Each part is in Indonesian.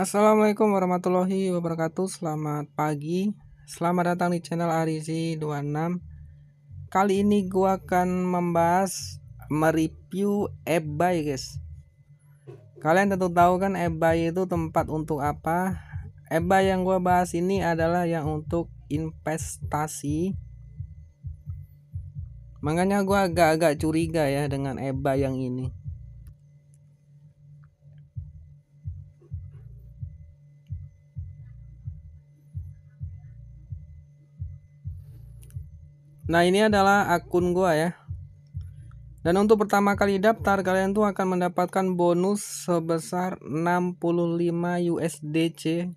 Assalamualaikum warahmatullahi wabarakatuh Selamat pagi Selamat datang di channel Arizi 26 Kali ini gue akan membahas Mereview eBay guys Kalian tentu tahu kan eBay itu tempat untuk apa eBay yang gue bahas ini adalah yang untuk investasi Makanya gue agak-agak curiga ya dengan eBay yang ini Nah ini adalah akun gua ya Dan untuk pertama kali daftar kalian tuh akan mendapatkan bonus sebesar 65 USDC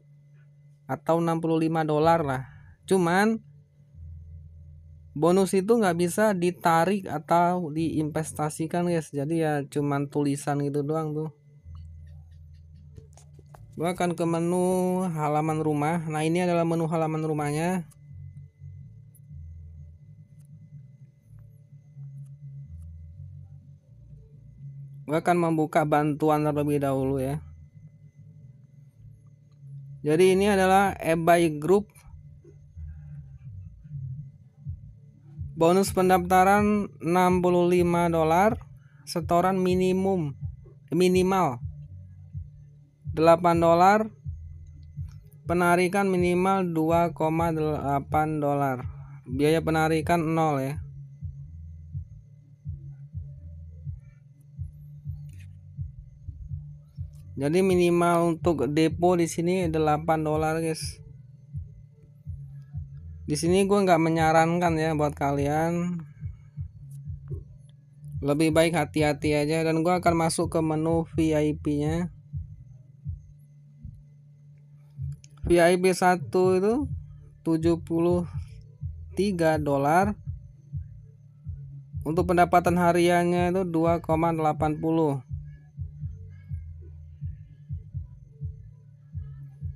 Atau 65 dolar lah Cuman bonus itu nggak bisa ditarik atau diinvestasikan guys jadi ya cuman tulisan gitu doang tuh gue akan ke menu halaman rumah nah ini adalah menu halaman rumahnya gue akan membuka bantuan terlebih dahulu ya jadi ini adalah eBay Group bonus pendaftaran 65 dolar setoran minimum minimal 8 dolar penarikan minimal 2,8 dolar biaya penarikan 0 ya jadi minimal untuk depo di sini 8 dolar guys di sini gue nggak menyarankan ya buat kalian lebih baik hati-hati aja dan gue akan masuk ke menu VIP nya VIP 1 itu 73 dolar untuk pendapatan hariannya itu 2,80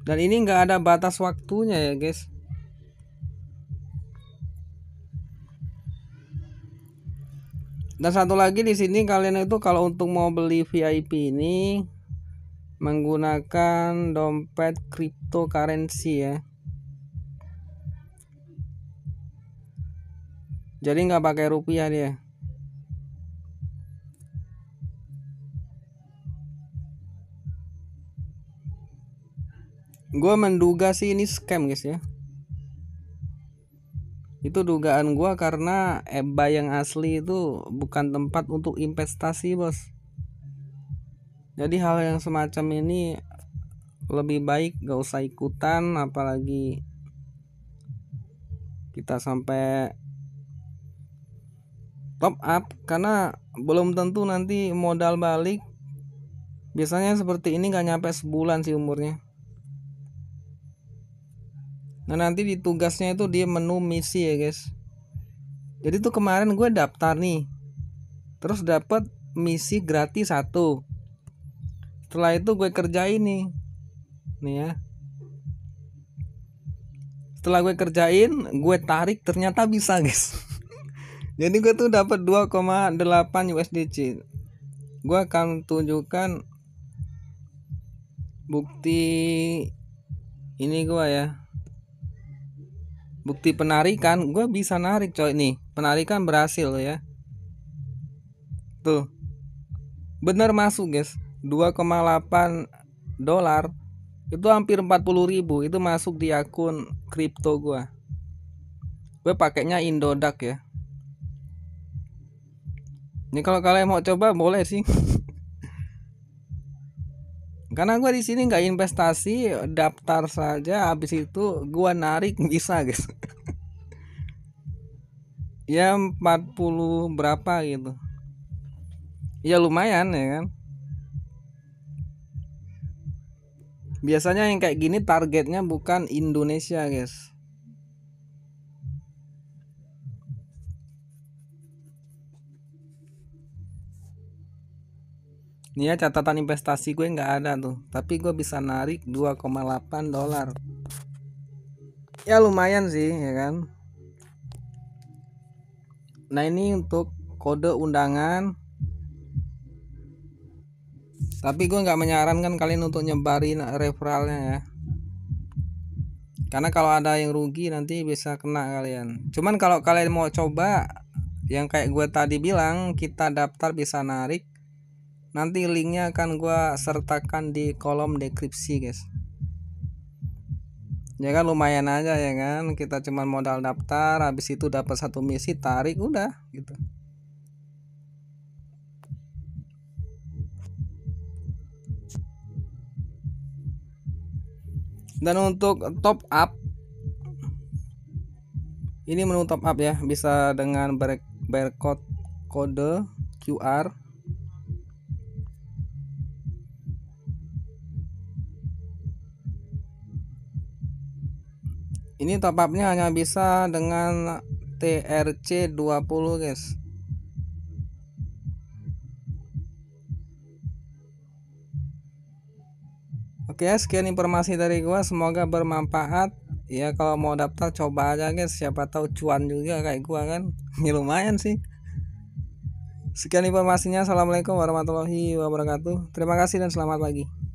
dan ini nggak ada batas waktunya ya guys dan satu lagi di sini kalian itu kalau untuk mau beli VIP ini menggunakan dompet cryptocurrency ya jadi nggak pakai rupiah dia gue menduga sih ini scam guys ya itu dugaan gue karena EBA yang asli itu bukan tempat untuk investasi bos jadi hal yang semacam ini lebih baik gak usah ikutan apalagi kita sampai top up karena belum tentu nanti modal balik biasanya seperti ini gak nyampe sebulan sih umurnya Nah nanti di tugasnya itu dia menu misi ya guys. Jadi tuh kemarin gue daftar nih. Terus dapat misi gratis satu. Setelah itu gue kerjain nih. Nih ya. Setelah gue kerjain, gue tarik ternyata bisa guys. Jadi gue tuh dapat 2,8 USDC. Gue akan tunjukkan bukti ini gue ya bukti penarikan gue bisa narik coy nih penarikan berhasil ya tuh bener masuk guys 2,8 dolar itu hampir 40 ribu itu masuk di akun crypto gue gue pakainya indodak ya ini kalau kalian mau coba boleh sih karena gue di sini nggak investasi daftar saja habis itu gue narik bisa guys ya 40 berapa gitu ya lumayan ya kan biasanya yang kayak gini targetnya bukan Indonesia guys Nih ya catatan investasi gue nggak ada tuh, tapi gue bisa narik 2,8 dolar. Ya lumayan sih, ya kan. Nah ini untuk kode undangan. Tapi gue nggak menyarankan kalian untuk nyebarin referralnya ya. Karena kalau ada yang rugi nanti bisa kena kalian. Cuman kalau kalian mau coba yang kayak gue tadi bilang kita daftar bisa narik nanti linknya akan gue sertakan di kolom deskripsi guys ya kan lumayan aja ya kan kita cuma modal daftar habis itu dapat satu misi tarik udah gitu dan untuk top up ini menu top up ya bisa dengan barcode kode QR ini top upnya hanya bisa dengan TRC 20 guys Oke sekian informasi dari gua semoga bermanfaat ya kalau mau daftar coba aja guys siapa tahu cuan juga kayak gua kan ini ya, lumayan sih Sekian informasinya Assalamualaikum warahmatullahi wabarakatuh Terima kasih dan selamat pagi